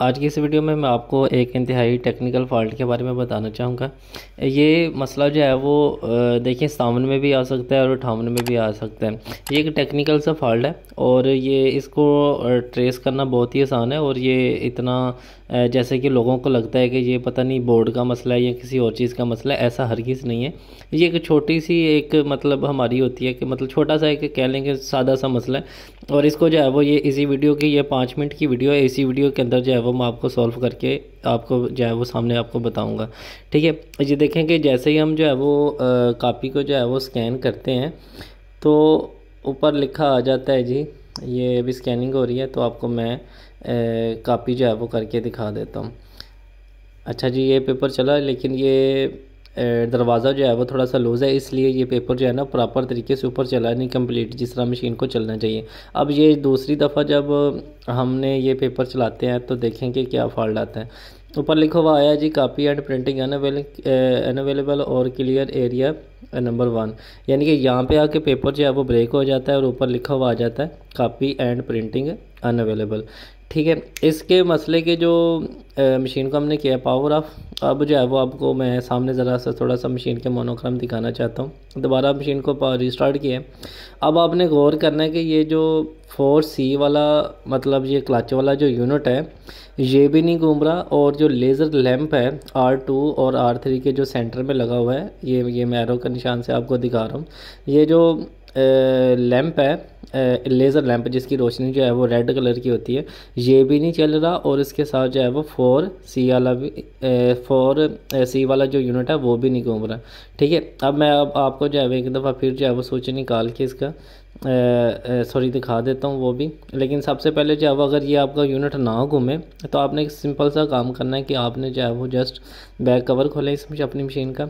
आज की इस वीडियो में मैं आपको एक इंतहाई टेक्निकल फ़ॉल्ट के बारे में बताना चाहूँगा ये मसला जो है वो देखिए सावन में भी आ सकता है और अठावन में भी आ सकता है ये एक टेक्निकल सा फॉल्ट है और ये इसको ट्रेस करना बहुत ही आसान है और ये इतना जैसे कि लोगों को लगता है कि ये पता नहीं बोर्ड का मसला है या किसी और चीज़ का मसला है ऐसा हर चीज़ नहीं है ये एक छोटी सी एक मतलब हमारी होती है कि मतलब छोटा सा एक कह लेंगे सादा सा मसला है और इसको जो है वो ये इसी वीडियो की ये पाँच मिनट की वीडियो है इसी वीडियो के अंदर जो है वो मैं आपको सॉल्व करके आपको जो है वो सामने आपको बताऊँगा ठीक है ये देखें कि जैसे ही हम जो है वो कापी को जो है वो स्कैन करते हैं तो ऊपर लिखा आ जाता है जी ये अभी स्कैनिंग हो रही है तो आपको मैं कापी जो है वो करके दिखा देता हूँ अच्छा जी ये पेपर चला लेकिन ये दरवाज़ा जो है वो थोड़ा सा लूज़ है इसलिए ये पेपर जो है ना प्रॉपर तरीके से ऊपर चला नहीं कंप्लीट जिस तरह मशीन को चलना चाहिए अब ये दूसरी दफ़ा जब हमने ये पेपर चलाते हैं तो देखें कि क्या फॉल्ट आता है ऊपर लिखा हुआ आया G copy and printing available और क्लियर एरिया नंबर वन यानी कि यहाँ पे आके पेपर जो है वो ब्रेक हो जाता है और ऊपर लिखा हुआ आ जाता है कापी एंड प्रिंटिंग अनअवेलेबल ठीक है इसके मसले के जो मशीन को हमने किया पावर ऑफ अब जो है वो आपको मैं सामने ज़रा सा थोड़ा सा मशीन के मोनोक्रम दिखाना चाहता हूँ दोबारा मशीन को रिस्टार्ट किया अब आपने गौर करना है कि ये जो फोर सी वाला मतलब ये क्लच वाला जो यूनिट है ये भी नहीं घूम रहा और जो लेज़र लैम्प है आर टू और आर थ्री के जो सेंटर में लगा हुआ है ये ये मैरो के निशान से आपको दिखा रहा हूँ ये जो लैंप है लेज़र लैंप जिसकी रोशनी जो है वो रेड कलर की होती है ये भी नहीं चल रहा और इसके साथ जो है वो फोर सी वाला भी फोर सी वाला जो यूनिट है वो भी नहीं घूम रहा ठीक है अब मैं अब आपको जो है वो एक दफ़ा फिर जो है वो सोच निकाल के इसका सॉरी दिखा देता हूँ वो भी लेकिन सबसे पहले जो है वो अगर ये आपका यूनिट ना घूमे तो आपने एक सिंपल सा काम करना है कि आपने जो है वो जस्ट बैक कवर खोले इसमें अपनी मशीन का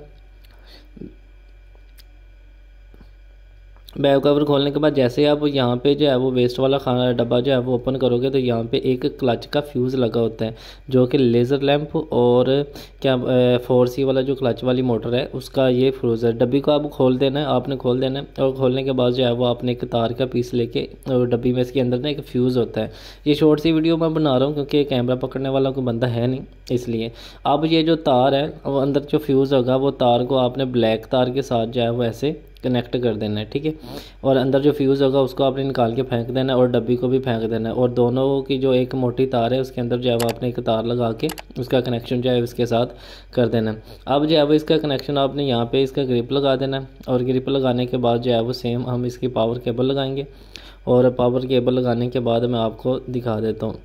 बैग कवर खोलने के बाद जैसे आप यहाँ पे जो है वो वेस्ट वाला खाना डब्बा जो है वो ओपन करोगे तो यहाँ पे एक क्लच का फ्यूज़ लगा होता है जो कि लेज़र लैंप और क्या फोर सी वाला जो क्लच वाली मोटर है उसका ये फ्यूज़ है डब्बी को आप खोल देना है आपने खोल देना है और खोलने के बाद जो है वो आपने एक तार का पीस लेके और डब्बी में इसके अंदर ना एक फ्यूज़ होता है ये शॉर्ट सी वीडियो मैं बना रहा हूँ क्योंकि कैमरा पकड़ने वाला कोई बंदा है नहीं इसलिए अब ये जो तार है वो अंदर जो फ्यूज़ होगा वो तार को आपने ब्लैक तार के साथ जो है वो ऐसे कनेक्ट कर देना है ठीक है और अंदर जो फ्यूज़ होगा उसको आपने निकाल के फेंक देना है और डब्बी को भी फेंक देना है और दोनों की जो एक मोटी तार है उसके अंदर जो है वो आपने एक तार लगा के उसका कनेक्शन जो है इसके साथ कर देना है अब जो है वो इसका कनेक्शन आपने यहाँ पर इसका ग्रिप लगा देना है और ग्रिप लगाने के बाद जो है वो सेम हम इसकी पावर केबल लगाएंगे और पावर केबल लगाने के बाद मैं आपको दिखा देता हूँ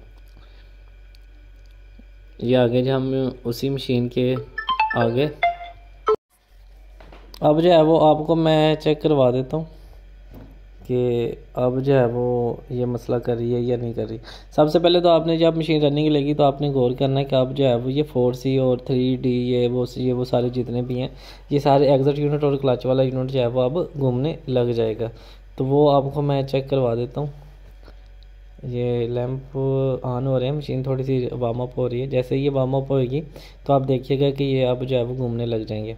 ये आगे जो हम उसी मशीन के आगे अब जो है वो आपको मैं चेक करवा देता हूँ कि अब जो है वो ये मसला कर रही है या नहीं कर रही सबसे पहले तो आपने जब मशीन रनिंग लेगी तो आपने गौर करना है कि अब जो है वो ये फोर सी और थ्री डी ये वो ये वो सारे जितने भी हैं ये सारे एग्जट यूनिट और क्लच वाला यूनिट जो है वो अब घूमने लग जाएगा तो वो आपको मैं चेक करवा देता हूँ ये लैंप ऑन हो रहे हैं मशीन थोड़ी सी वार्म अप हो रही है जैसे ये वार्म अप होगी तो आप देखिएगा कि ये अब जो है वो घूमने लग जाएंगे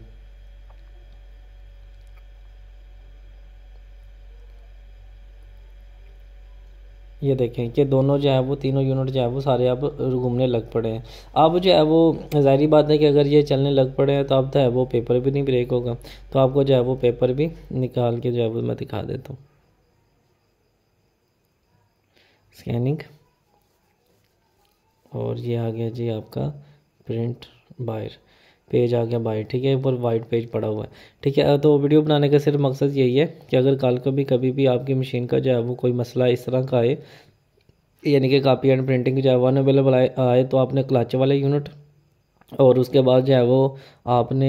ये देखें कि दोनों जो है वो तीनों यूनिट जो है वो सारे अब घूमने लग पड़े हैं अब जो है वो ज़ाहरी बात है कि अगर ये चलने लग पड़े हैं तो अब तो है वो पेपर भी नहीं ब्रेक होगा तो आपको जो है वो पेपर भी निकाल के जो है वो मैं दिखा देता हूँ स्कैनिंग और ये आ गया जी आपका प्रिंट बायर पेज आ गया बाई ठीक है एक बार वाइट पेज पड़ा हुआ है ठीक है तो वीडियो बनाने का सिर्फ मकसद यही है कि अगर कल को भी कभी भी आपकी मशीन का जो है वो कोई मसला इस तरह का आए यानी कि कापी एंड प्रिंटिंग जो है वो अवेलेबल आए तो आपने क्लच वाले यूनिट और उसके बाद जो है वो आपने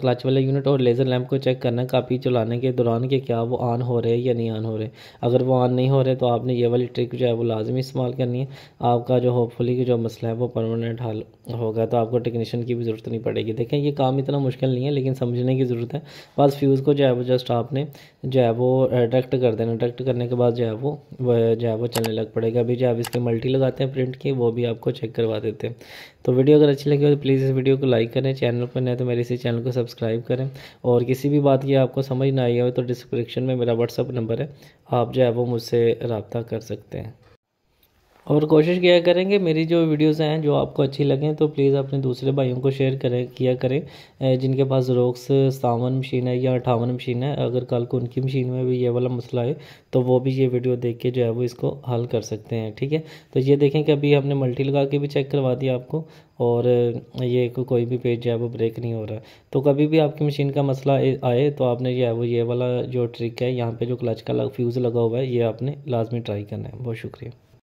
क्लच वाले यूनिट और लेज़र लैंप को चेक करना है काफ़ी चलाने के दौरान कि क्या वो ऑन हो रहे हैं या नहीं ऑन हो रहे अगर वो ऑन नहीं हो रहे तो आपने ये वाली ट्रिक जो है वो लाजमी इस्तेमाल करनी है आपका जो होपफुली जो मसला है वो परमानेंट हल होगा तो आपको टेक्नीशियन की भी ज़रूरत नहीं पड़ेगी देखें ये काम इतना मुश्किल नहीं है लेकिन समझने की ज़रूरत है बस फ्यूज़ को जो है वो जस्ट आपने जो है वो डायरेक्ट कर देना डायरेक्ट करने के बाद जो है वो जो है वो चलने लग पड़ेगा अभी जो आप इसकी मल्टी लगाते हैं प्रिंट की वो भी आपको चेक करवा देते हैं तो वीडियो अगर अच्छी लगी है तो प्लीज़ इस वीडियो को लाइक करें चैनल पर नए तो मेरे इसी चैनल को सब्सक्राइब करें और किसी भी बात की आपको समझ ना आई हो तो डिस्क्रिप्शन में मेरा व्हाट्सअप नंबर है आप जो है वो मुझसे रबता कर सकते हैं और कोशिश किया करेंगे मेरी जो वीडियोस हैं जो आपको अच्छी लगें तो प्लीज़ अपने दूसरे भाइयों को शेयर करें किया करें जिनके पास रोक्स सावन मशीन है या अठावन मशीन है अगर कल को उनकी मशीन में भी ये वाला मसला है तो वो भी ये वीडियो देख के जो है वो इसको हल कर सकते हैं ठीक है तो ये देखें कि अभी हमने मल्टी लगा के भी चेक करवा दिया आपको और ये को कोई भी पेज जो है वो ब्रेक नहीं हो रहा तो कभी भी आपकी मशीन का मसला आए तो आपने जो है वो ये वाला जो ट्रिक है यहाँ पे जो क्लच का फ्यूज़ लगा हुआ है ये आपने लाजमी ट्राई करना है बहुत शुक्रिया